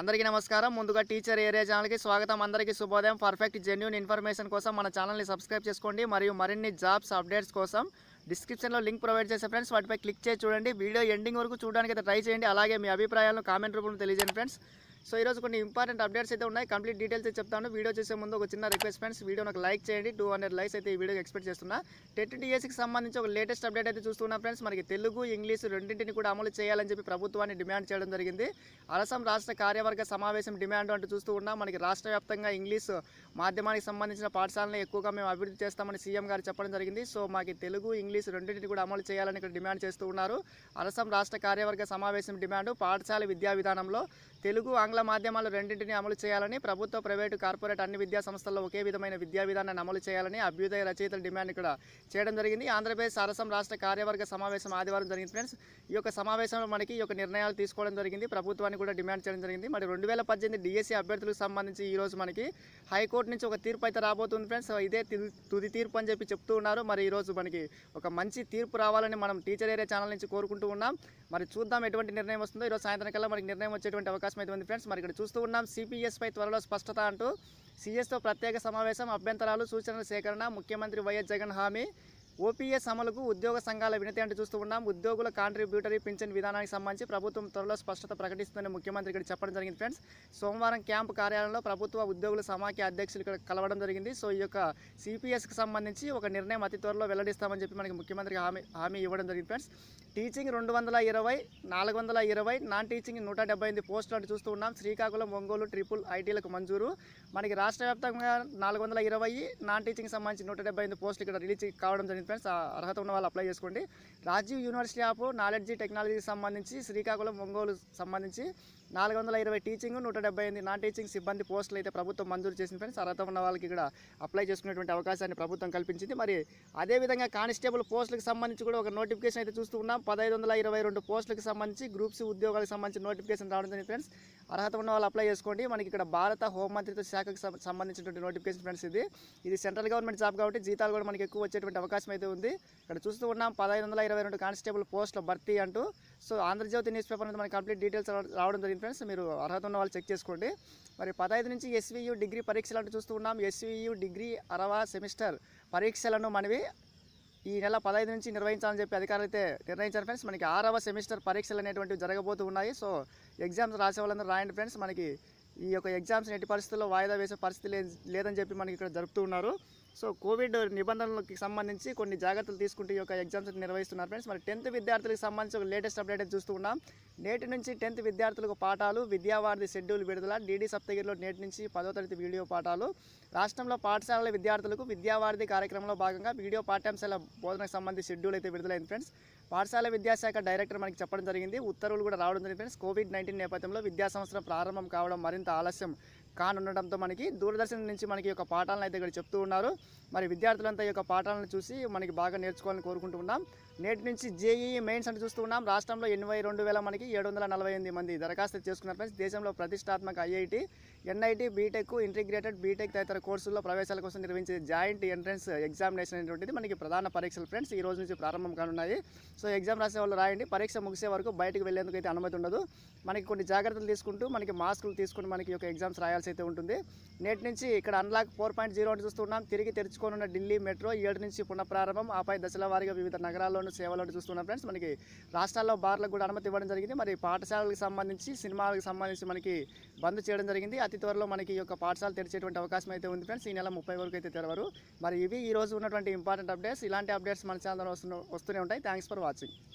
అందరికీ నమస్కారం ముందుగా టీచర్ ఏరియా ఛానల్కి స్వాగతం అందరికీ శుభోదయం పర్ఫెక్ట్ జెన్యున్ ఇన్ఫర్మేషన్ కోసం మన ఛానల్ని సబ్స్క్రైబ్ చేసుకోండి మరియు మరిన్ని జాబ్స్ అప్డేట్స్ కోసం డిస్క్రిప్షన్లో లింక్ ప్రొవైడ్ చేసే ఫ్రెండ్స్ వాటిపై క్లిక్ చేసి చూడండి వీడియో ఎండింగ్ వరకు చూడడానికి ట్రై చేయండి అలాగే మీ అభిప్రాయాలను కామెంట్ రూపంలో తెలియజేయండి ఫ్రెండ్స్ సో ఈరోజు కొన్ని ఇంపార్టెంట్ అప్డేట్స్ అయితే ఉన్నాయి కంప్లీట్ డీటెయిల్స్ అయితే చెప్తాను వీడియో చేసే ముందు ఒక చిన్న రిక్వెస్ట్ ఫ్రెండ్స్ వీడియో నాకు లైక్ చేయండి టూ లైక్స్ అయితే ఈ వీడియో ఎక్స్పెక్ట్ చేస్తున్నా టెట్ డిఎస్కి సంబంధించి ఒక లేటెస్ట్ అప్డేట్ అయితే చూస్తున్నా ఫ్రెండ్స్ మనకి తెలుగు ఇంగ్లీష్ రెండింటిని కూడా అమలు చేయాలని చెప్పి ప్రభుత్వాన్ని డిమాండ్ చేయడం జరిగింది అలసం రాష్ట్ర కార్యవర్గ సమావేశం డిమాండ్ అంటూ చూస్తూ ఉన్నా మనకి రాష్ట్ర వ్యాప్తంగా ఇంగ్లీష్ మాధ్యమానికి సంబంధించిన పాఠశాలను ఎక్కువగా మేము అభివృద్ధి చేస్తామని సీఎం గారు చెప్పడం జరిగింది సో మాకు తెలుగు ఇంగ్లీష్ రెండింటిని కూడా అమలు చేయాలని ఇక్కడ డిమాండ్ చేస్తూ ఉన్నారు అలసం రాష్ట్ర కార్యవర్గ సమావేశం డిమాండ్ పాఠశాల విద్యా విధానంలో తెలుగు ఆంగ్ల ఆంగ్ల మాధ్యమాలు రెండింటినీ అమలు చేయాలని ప్రభుత్వ ప్రైవేటు కార్పొరేట్ అన్ని విద్యా సంస్థల్లో ఒకే విధమైన విద్యా విధానాన్ని అమలు చేయాలని అభ్యుదయ రచయితల డిమాండ్ ఇక్కడ చేయడం జరిగింది ఆంధ్రప్రదేశ్ అరసం రాష్ట్ర కార్యవర్గ సమావేశం ఆదివారం జరిగింది ఫ్రెండ్స్ ఈ యొక్క సమావేశంలో మనకి ఈ యొక్క నిర్ణయాలు తీసుకోవడం జరిగింది ప్రభుత్వాన్ని కూడా డిమాండ్ చేయడం జరిగింది మరి రెండు వేల పద్దెనిమిది డిఎస్సీ అభ్యర్థులకు సంబంధించి ఈరోజు మనకి హైకోర్టు నుంచి ఒక తీర్పు అయితే రాబోతుంది ఫ్రెండ్స్ ఇదే తుది తీర్పు అని చెప్పి చెప్తూ ఉన్నారు మరి ఈరోజు మనకి ఒక మంచి తీర్పు రావాలని మనం టీచర్ ఏరియా ఛానల్ నుంచి కోరుకుంటూ ఉన్నాం మరి చూద్దాం ఎటువంటి నిర్ణయం వస్తుందో ఈరోజు సాయంత్రం కల్లా మనకి నిర్ణయం వచ్చేటువంటి అవకాశం అయితే ఉంది ఫ్రెండ్స్ ఫ్రెండ్స్ మరి ఇక్కడ చూస్తూ ఉన్నాం సిపిఎస్పై త్వరలో స్పష్టత అంటూ సీఎస్తో ప్రత్యేక సమావేశం అభ్యంతరాలు సూచనల సేకరణ ముఖ్యమంత్రి వైఎస్ జగన్ హామీ ఓపీఎస్ అమలుకు ఉద్యోగ సంఘాల వినతి అంటూ చూస్తూ ఉన్నాం ఉద్యోగుల కాంట్రిబ్యూటరీ పింఛన్ విధానానికి సంబంధించి ప్రభుత్వం త్వరలో స్పష్టత ప్రకటిస్తుందని ముఖ్యమంత్రి ఇక్కడ చెప్పడం జరిగింది ఫ్రెండ్స్ సోమవారం క్యాంపు కార్యాలయంలో ప్రభుత్వ ఉద్యోగుల సమాఖ్య అధ్యక్షులు ఇక్కడ కలవడం జరిగింది సో ఈ యొక్క సిపిఎస్కి సంబంధించి ఒక నిర్ణయం అతి త్వరలో వెల్లడిస్తామని చెప్పి మనకి ముఖ్యమంత్రికి హామీ హామీ ఇవ్వడం జరిగింది ఫ్రెండ్స్ టీచింగ్ రెండు వందల ఇరవై నాలుగు వందల ఇరవై నాన్ టీచింగ్ నూట డెబ్బై ఎనిమిది పోస్టులు అంటే చూస్తూ ఉన్నాం శ్రీకాకుళం ఒంగోలు ట్రిపుల్ ఐటీలకు మంజూరు మనకి రాష్ట్ర వ్యాప్తంగా నాలుగు వందల ఇరవై నాన్ టీచింగ్ సంబంధించి నూట డెబ్బై ఎనిమిది పోస్టులు ఇక్కడ రిలీజ్ కావడం జరిగింది చేసుకోండి ఫ్రెండ్స్ అర్హత ఉన్న వాళ్ళు అప్లై చేసుకోండి రాజీవ్ యూనివర్సిటీ ఆఫ్ నాలెడ్జ్ టెక్నాలజీకి సంబంధించి శ్రీకాకుళం ఒంగోలు సంబంధించి నాలుగు వందల ఇరవై టీచింగ్ నూట డెబ్బై ఎనిమిది నాన్ టీచింగ్ సిబ్బంది పోస్టులు అయితే ప్రభుత్వం మంజూరు చేసింది ఫ్రెండ్స్ అర్హత ఉన్న వాళ్ళకి ఇక్కడ అప్లై చేసుకునేటువంటి అవకాశాన్ని ప్రభుత్వం కల్పించింది మరి అదేవిధంగా కానిస్టేబుల్ పోస్టులకు సంబంధించి కూడా ఒక నోటిఫికేషన్ అయితే చూస్తూ ఉన్నాం పదహైదు వందల ఇరవై రెండు పోస్టులకు సంబంధించి గ్రూప్స్ ఉద్యోగాలకు సంబంధించి నోటిఫికేషన్ రావడం జరిగింది ఫ్రెండ్స్ అర్హత ఉన్న వాళ్ళు అప్లై చేసుకోండి మనకి ఇక్కడ భారత హోంమంత్రిత్వ శాఖకు సంబంధించినటువంటి నోటిఫికేషన్ ఫ్రెండ్స్ ఇది ఇది సెంట్రల్ గవర్నమెంట్ జాబ్ కాబట్టి జీతాలు కూడా మనకి ఎక్కువ వచ్చేటువంటి అవకాశం అయితే ఉంది ఇక్కడ చూస్తూ ఉన్నాం పదహైదు వందల ఇరవై రెండు కానిస్టేబుల్ పోస్టుల భర్తీ అంటూ సో ఆంధ్రజ్యోతి న్యూస్ పేపర్ నుంచి మనకి కంప్లీట్ డీటెయిల్స్ రావడం జరిగింది ఫ్రెండ్స్ మీరు అర్హత ఉన్న వాళ్ళు చెక్ చేసుకోండి మరి పదహైదు నుంచి ఎస్వీయు డిగ్రీ పరీక్షలు అంటూ చూస్తూ ఉన్నాం ఎస్వీయు డిగ్రీ అరవ సెమిస్టర్ పరీక్షలను మనవి ఈ నెల పదహైదు నుంచి నిర్వహించాలని చెప్పి అధికారులు అయితే నిర్ణయించారు ఫ్రెండ్స్ మనకి ఆరవ సెమిస్టర్ పరీక్షలు అనేటువంటివి జరగబోతూ ఉన్నాయి సో ఎగ్జామ్స్ రాసే వాళ్ళందరూ రాయండి ఫ్రెండ్స్ మనకి ఈ యొక్క ఎగ్జామ్స్ ఎట్టి పరిస్థితుల్లో వాయిదా వేసే పరిస్థితి లేదని చెప్పి మనకి ఇక్కడ జరుపుతూ ఉన్నారు సో కోవిడ్ నిబంధనలకి సంబంధించి కొన్ని జాగ్రత్తలు తీసుకుంటూ ఈ యొక్క ఎగ్జామ్స్ నిర్వహిస్తున్నారు ఫ్రెండ్స్ మరి టెన్త్ విద్యార్థులకు సంబంధించి ఒక లేటెస్ట్ అప్డేట్ చూస్తూ ఉన్నాం నేటి నుంచి టెన్త్ విద్యార్థులకు పాఠాలు విద్యావారిధి షెడ్యూల్ విడుదల డీడీ సప్తగిరిలో నేటి నుంచి పదో తరగతి వీడియో పాఠాలు రాష్ట్రంలో పాఠశాలల విద్యార్థులకు విద్యావారిధి కార్యక్రమంలో భాగంగా వీడియో పాఠ్యాంశాల బోధనకు సంబంధించి షెడ్యూల్ అయితే విడుదలైంది ఫ్రెండ్స్ పాఠశాల విద్యాశాఖ డైరెక్టర్ మనకి చెప్పడం జరిగింది ఉత్తర్వులు కూడా రావడం జరిగింది ఫ్రెండ్స్ కోవిడ్ నైన్టీన్ నేపథ్యంలో విద్యా సంవత్సరం ప్రారంభం కావడం మరింత ఆలస్యం కానుండటంతో మనకి దూరదర్శన్ నుంచి మనకి యొక్క పాఠాలను అయితే ఇక్కడ చెప్తూ ఉన్నారు మరి విద్యార్థులంతా ఈ యొక్క పాఠాలను చూసి మనకి బాగా నేర్చుకోవాలని కోరుకుంటూ ఉన్నాం నేటి నుంచి జేఈఈ మెయిన్స్ అని చూస్తూ ఉన్నాం రాష్ట్రంలో ఎనభై రెండు వేల మనకి ఏడు వందల నలభై ఎనిమిది మంది దరఖాస్తు చేసుకున్నారు ఫ్రెండ్స్ దేశంలో ప్రతిష్టాత్మక IIT NIT BTech integrated BTech తదితర కోర్సుల్లో ప్రవేశాల కోసం నిర్వహించే జాయింట్ ఎంట్రన్స్ ఎగ్జామినేషన్ అనేటువంటిది మనకి ప్రధాన పరీక్షలు ఫ్రెండ్స్ ఈ రోజు నుంచి ప్రారంభం కానున్నాయి సో ఎగ్జామ్ రాసే వాళ్ళు రాయండి పరీక్ష ముగిసే వరకు బయటకు వెళ్లేందుకు అయితే అనుమతి ఉండదు మనకి కొన్ని జాగ్రత్తలు తీసుకుంటూ మనకి మాస్కులు తీసుకుని మనకి యొక్క ఎగ్జామ్స్ రాయాల్సి ఛాన్స్ అయితే ఉంటుంది నేటి నుంచి ఇక్కడ అన్లాక్ ఫోర్ పాయింట్ జీరో అని చూస్తున్నాం తిరిగి తెరుచుకోనున్న ఢిల్లీ మెట్రో ఏడు నుంచి పునఃప్రారంభం ఆపై దశల వారిగా వివిధ నగరాల్లోనూ సేవలను చూస్తున్నాం ఫ్రెండ్స్ మనకి రాష్ట్రాల్లో బార్లకు కూడా అనుమతి ఇవ్వడం జరిగింది మరి పాఠశాలకు సంబంధించి సినిమాలకు సంబంధించి మనకి బంద్ చేయడం జరిగింది అతి త్వరలో మనకి ఈ యొక్క పాఠశాల తెరిచేటువంటి అవకాశం అయితే ఉంది ఫ్రెండ్స్ ఈ నెల ముప్పై వరకు అయితే తెరవరు మరి ఇవి ఈ రోజు ఉన్నటువంటి ఇంపార్టెంట్ అప్డేట్స్ ఇలాంటి అప్డేట్స్ మన ఛానల్ వస్తూనే ఉంటాయి థ్యాంక్స్ ఫర్ వాచింగ్